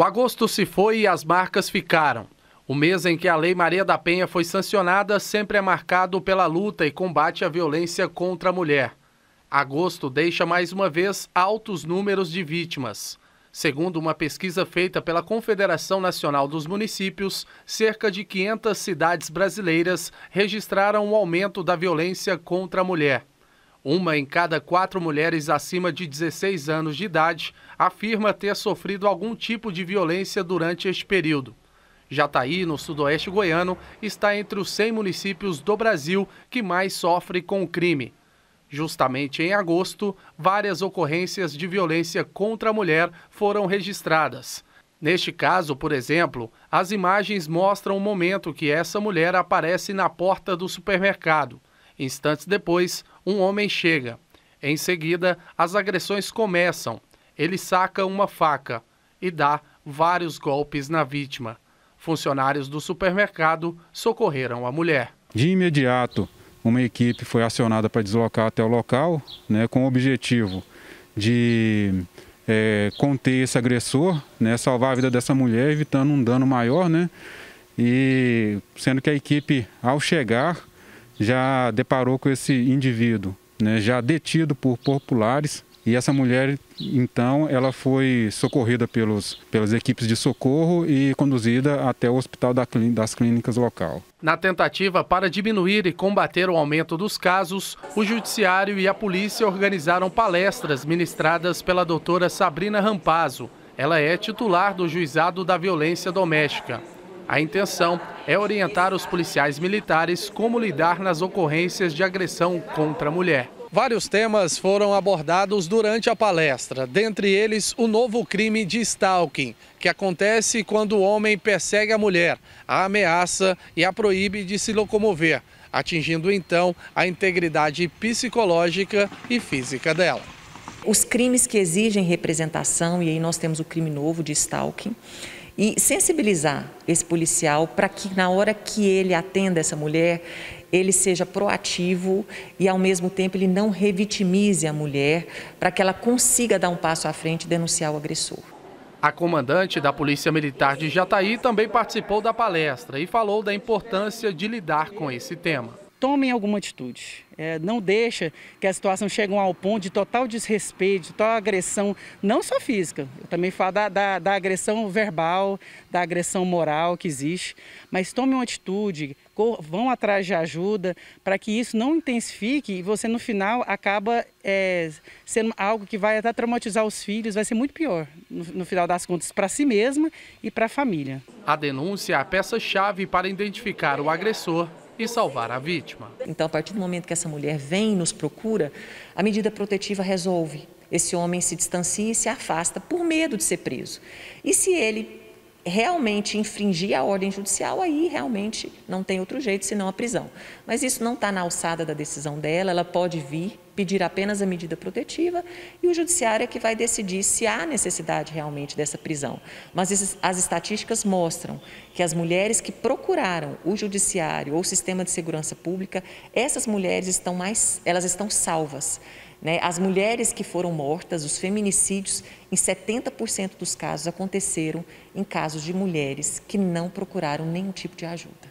O agosto se foi e as marcas ficaram. O mês em que a Lei Maria da Penha foi sancionada sempre é marcado pela luta e combate à violência contra a mulher. Agosto deixa mais uma vez altos números de vítimas. Segundo uma pesquisa feita pela Confederação Nacional dos Municípios, cerca de 500 cidades brasileiras registraram um aumento da violência contra a mulher. Uma em cada quatro mulheres acima de 16 anos de idade afirma ter sofrido algum tipo de violência durante este período. Jataí, no sudoeste goiano, está entre os 100 municípios do Brasil que mais sofre com o crime. Justamente em agosto, várias ocorrências de violência contra a mulher foram registradas. Neste caso, por exemplo, as imagens mostram o momento que essa mulher aparece na porta do supermercado. Instantes depois, um homem chega. Em seguida, as agressões começam. Ele saca uma faca e dá vários golpes na vítima. Funcionários do supermercado socorreram a mulher. De imediato, uma equipe foi acionada para deslocar até o local, né, com o objetivo de é, conter esse agressor, né, salvar a vida dessa mulher, evitando um dano maior, né? E sendo que a equipe, ao chegar, já deparou com esse indivíduo, né, já detido por populares. E essa mulher, então, ela foi socorrida pelos, pelas equipes de socorro e conduzida até o hospital da, das clínicas local. Na tentativa para diminuir e combater o aumento dos casos, o Judiciário e a polícia organizaram palestras ministradas pela doutora Sabrina Rampazzo. Ela é titular do Juizado da Violência Doméstica. A intenção é orientar os policiais militares como lidar nas ocorrências de agressão contra a mulher. Vários temas foram abordados durante a palestra, dentre eles o novo crime de stalking, que acontece quando o homem persegue a mulher, a ameaça e a proíbe de se locomover, atingindo então a integridade psicológica e física dela. Os crimes que exigem representação, e aí nós temos o crime novo de stalking, e sensibilizar esse policial para que na hora que ele atenda essa mulher, ele seja proativo e ao mesmo tempo ele não revitimize a mulher para que ela consiga dar um passo à frente e denunciar o agressor. A comandante da Polícia Militar de Jataí também participou da palestra e falou da importância de lidar com esse tema tomem alguma atitude. É, não deixa que a situação chegue ao ponto de total desrespeito, de total agressão, não só física, eu também falo da, da, da agressão verbal, da agressão moral que existe, mas tomem uma atitude, vão atrás de ajuda para que isso não intensifique e você no final acaba é, sendo algo que vai até traumatizar os filhos, vai ser muito pior no, no final das contas para si mesma e para a família. A denúncia é a peça-chave para identificar o agressor e salvar a vítima. Então, a partir do momento que essa mulher vem e nos procura, a medida protetiva resolve. Esse homem se distancia e se afasta por medo de ser preso. E se ele realmente infringir a ordem judicial, aí realmente não tem outro jeito senão a prisão. Mas isso não está na alçada da decisão dela, ela pode vir pedir apenas a medida protetiva e o judiciário é que vai decidir se há necessidade realmente dessa prisão. Mas as estatísticas mostram que as mulheres que procuraram o judiciário ou o sistema de segurança pública, essas mulheres estão mais, elas estão salvas. Né? As mulheres que foram mortas, os feminicídios, em 70% dos casos aconteceram em casos de mulheres que não procuraram nenhum tipo de ajuda.